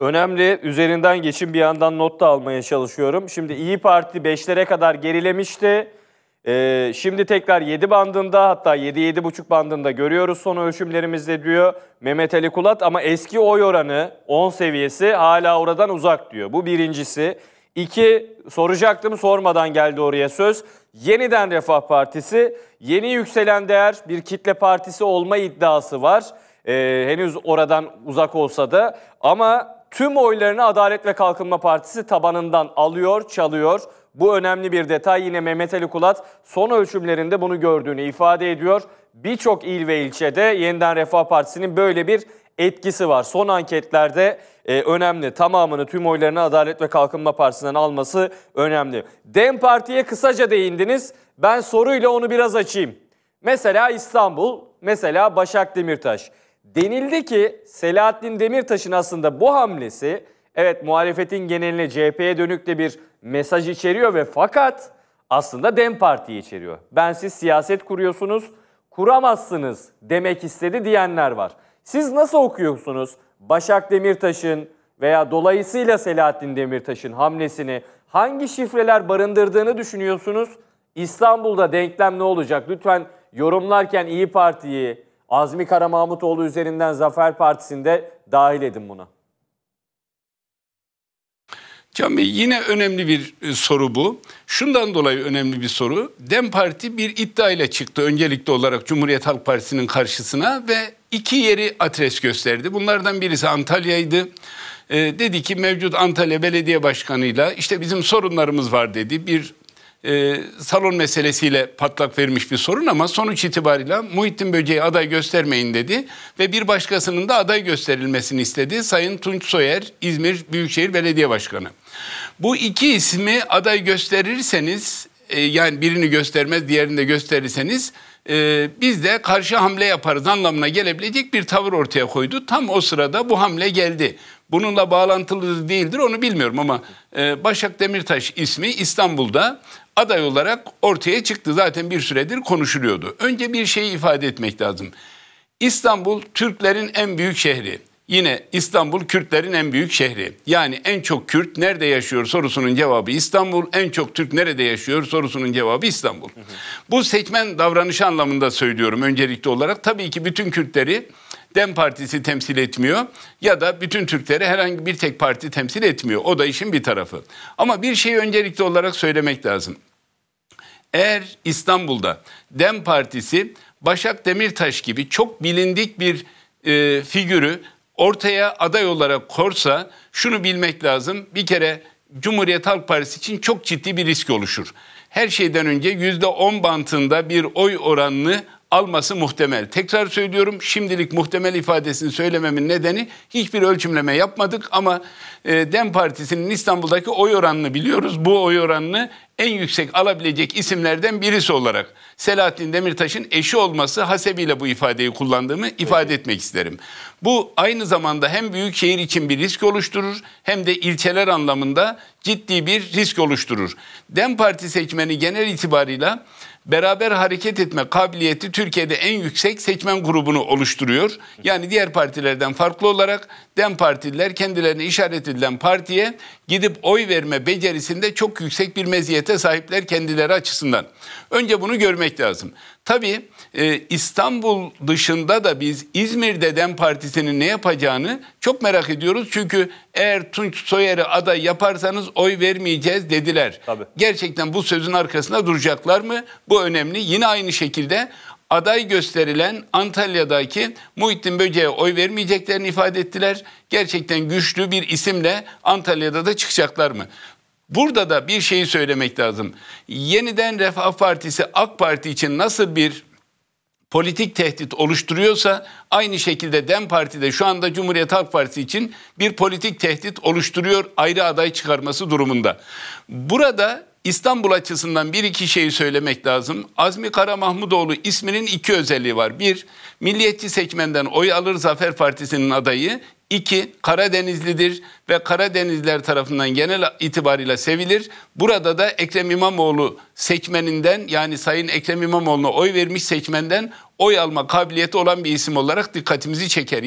Önemli. Üzerinden geçin bir yandan not da almaya çalışıyorum. Şimdi İyi Parti 5'lere kadar gerilemişti. Ee, şimdi tekrar 7 bandında hatta 7-7,5 bandında görüyoruz son ölçümlerimizde diyor Mehmet Ali Kulat. Ama eski oy oranı 10 seviyesi hala oradan uzak diyor. Bu birincisi. İki, soracaktım sormadan geldi oraya söz. Yeniden Refah Partisi, yeni yükselen değer bir kitle partisi olma iddiası var. Ee, henüz oradan uzak olsa da ama Tüm oylarını Adalet ve Kalkınma Partisi tabanından alıyor, çalıyor. Bu önemli bir detay. Yine Mehmet Ali Kulat son ölçümlerinde bunu gördüğünü ifade ediyor. Birçok il ve ilçede Yeniden Refah Partisi'nin böyle bir etkisi var. Son anketlerde e, önemli. Tamamını tüm oylarını Adalet ve Kalkınma Partisi'nden alması önemli. Dem Parti'ye kısaca değindiniz. Ben soruyla onu biraz açayım. Mesela İstanbul, mesela Başak Demirtaş. Denildi ki Selahattin Demirtaş'ın aslında bu hamlesi evet muhalefetin geneline CHP'ye dönük de bir mesaj içeriyor ve fakat aslında DEM Parti'yi içeriyor. Ben siz siyaset kuruyorsunuz, kuramazsınız demek istedi diyenler var. Siz nasıl okuyorsunuz Başak Demirtaş'ın veya dolayısıyla Selahattin Demirtaş'ın hamlesini hangi şifreler barındırdığını düşünüyorsunuz? İstanbul'da denklem ne olacak? Lütfen yorumlarken İyi Parti'yi, Azmi Kara Mahmutoğlu üzerinden Zafer Partisi'nde dahil edin buna. Can Bey yine önemli bir e, soru bu. Şundan dolayı önemli bir soru. Dem Parti bir iddia ile çıktı öncelikli olarak Cumhuriyet Halk Partisi'nin karşısına ve iki yeri adres gösterdi. Bunlardan birisi Antalya'ydı. Ee, dedi ki mevcut Antalya Belediye Başkanı'yla işte bizim sorunlarımız var dedi. Bir e, salon meselesiyle patlak vermiş bir sorun ama sonuç itibariyle Muhittin Böceği aday göstermeyin dedi ve bir başkasının da aday gösterilmesini istedi. Sayın Tunç Soyer, İzmir Büyükşehir Belediye Başkanı. Bu iki ismi aday gösterirseniz e, yani birini göstermez diğerini de gösterirseniz e, biz de karşı hamle yaparız anlamına gelebilecek bir tavır ortaya koydu. Tam o sırada bu hamle geldi. Bununla bağlantılı değildir onu bilmiyorum ama e, Başak Demirtaş ismi İstanbul'da aday olarak ortaya çıktı. Zaten bir süredir konuşuluyordu. Önce bir şeyi ifade etmek lazım. İstanbul Türklerin en büyük şehri. Yine İstanbul Kürtlerin en büyük şehri. Yani en çok Kürt nerede yaşıyor sorusunun cevabı İstanbul, en çok Türk nerede yaşıyor sorusunun cevabı İstanbul. Bu seçmen davranışı anlamında söylüyorum öncelikli olarak. Tabii ki bütün Kürtleri DEM Partisi temsil etmiyor ya da bütün Türkleri herhangi bir tek parti temsil etmiyor. O da işin bir tarafı. Ama bir şeyi öncelikli olarak söylemek lazım. Eğer İstanbul'da Dem Partisi Başak Demirtaş gibi çok bilindik bir e, figürü ortaya aday olarak korsa şunu bilmek lazım. Bir kere Cumhuriyet Halk Partisi için çok ciddi bir risk oluşur. Her şeyden önce %10 bantında bir oy oranını alması muhtemel. Tekrar söylüyorum şimdilik muhtemel ifadesini söylememin nedeni hiçbir ölçümleme yapmadık ama e, DEM Partisi'nin İstanbul'daki oy oranını biliyoruz. Bu oy oranını en yüksek alabilecek isimlerden birisi olarak Selahattin Demirtaş'ın eşi olması hasebiyle bu ifadeyi kullandığımı ifade evet. etmek isterim. Bu aynı zamanda hem büyük şehir için bir risk oluşturur hem de ilçeler anlamında ciddi bir risk oluşturur. DEM Parti seçmeni genel itibarıyla beraber hareket etme kabiliyeti Türkiye'de en yüksek seçmen grubunu oluşturuyor. Yani diğer partilerden farklı olarak DEM partililer kendilerine işaret edilen partiye gidip oy verme becerisinde çok yüksek bir meziyete sahipler kendileri açısından. Önce bunu görmek lazım. Tabii e, İstanbul dışında da biz İzmir'de DEM Partisi'nin ne yapacağını çok merak ediyoruz. Çünkü eğer Tunç Soyer'i aday yaparsanız oy vermeyeceğiz dediler. Tabii. Gerçekten bu sözün arkasında duracaklar mı? Bu önemli. Yine aynı şekilde aday gösterilen Antalya'daki Muhittin Böce'ye oy vermeyeceklerini ifade ettiler. Gerçekten güçlü bir isimle Antalya'da da çıkacaklar mı? Burada da bir şeyi söylemek lazım. Yeniden Refah Partisi AK Parti için nasıl bir politik tehdit oluşturuyorsa aynı şekilde DEM Parti de şu anda Cumhuriyet Halk Partisi için bir politik tehdit oluşturuyor ayrı aday çıkarması durumunda. Burada İstanbul açısından bir iki şeyi söylemek lazım. Azmi Kara Mahmudoğlu isminin iki özelliği var. Bir, milliyetçi seçmenden oy alır Zafer Partisi'nin adayı. 2. Karadenizlidir ve Karadenizler tarafından genel itibariyle sevilir. Burada da Ekrem İmamoğlu seçmeninden yani Sayın Ekrem İmamoğlu'na oy vermiş seçmenden oy alma kabiliyeti olan bir isim olarak dikkatimizi çeker.